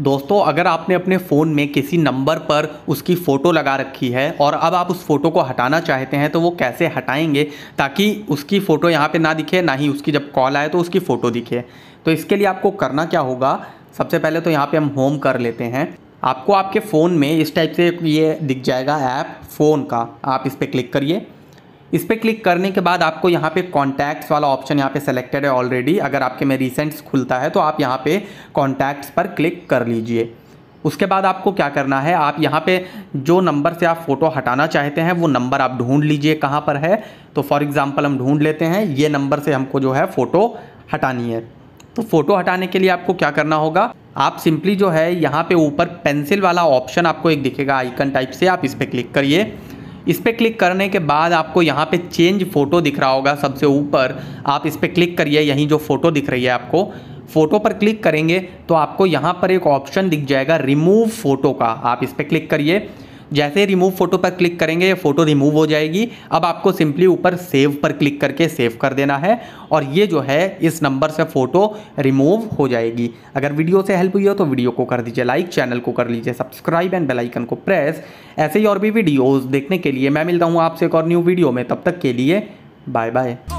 दोस्तों अगर आपने अपने फ़ोन में किसी नंबर पर उसकी फ़ोटो लगा रखी है और अब आप उस फ़ोटो को हटाना चाहते हैं तो वो कैसे हटाएंगे ताकि उसकी फ़ोटो यहाँ पे ना दिखे ना ही उसकी जब कॉल आए तो उसकी फ़ोटो दिखे तो इसके लिए आपको करना क्या होगा सबसे पहले तो यहाँ पे हम होम कर लेते हैं आपको आपके फ़ोन में इस टाइप से ये दिख जाएगा ऐप फ़ोन का आप इस पर क्लिक करिए इस पर क्लिक करने के बाद आपको यहाँ पे कॉन्टैक्ट्स वाला ऑप्शन यहाँ पे सेलेक्टेड है ऑलरेडी अगर आपके में रिसेंट्स खुलता है तो आप यहाँ पे कॉन्टैक्ट्स पर क्लिक कर लीजिए उसके बाद आपको क्या करना है आप यहाँ पे जो नंबर से आप फ़ोटो हटाना चाहते हैं वो नंबर आप ढूंढ लीजिए कहाँ पर है तो फॉर एग्ज़ाम्पल हम ढूंढ लेते हैं ये नंबर से हमको जो है फ़ोटो हटानी है तो फ़ोटो हटाने के लिए आपको क्या करना होगा आप सिंपली जो है यहाँ पे ऊपर पेंसिल वाला ऑप्शन आपको एक दिखेगा आइकन टाइप से आप इस पर क्लिक करिए इस पर क्लिक करने के बाद आपको यहाँ पे चेंज फ़ोटो दिख रहा होगा सबसे ऊपर आप इस पर क्लिक करिए यहीं जो फ़ोटो दिख रही है आपको फ़ोटो पर क्लिक करेंगे तो आपको यहाँ पर एक ऑप्शन दिख जाएगा रिमूव फ़ोटो का आप इस पर क्लिक करिए जैसे ही रिमूव फोटो पर क्लिक करेंगे ये फ़ोटो रिमूव हो जाएगी अब आपको सिंपली ऊपर सेव पर क्लिक करके सेव कर देना है और ये जो है इस नंबर से फ़ोटो रिमूव हो जाएगी अगर वीडियो से हेल्प हुई हो तो वीडियो को कर दीजिए लाइक चैनल को कर लीजिए सब्सक्राइब एंड बेलाइकन को प्रेस ऐसे ही और भी वीडियोज़ देखने के लिए मैं मिलता हूँ आपसे एक और न्यू वीडियो में तब तक के लिए बाय बाय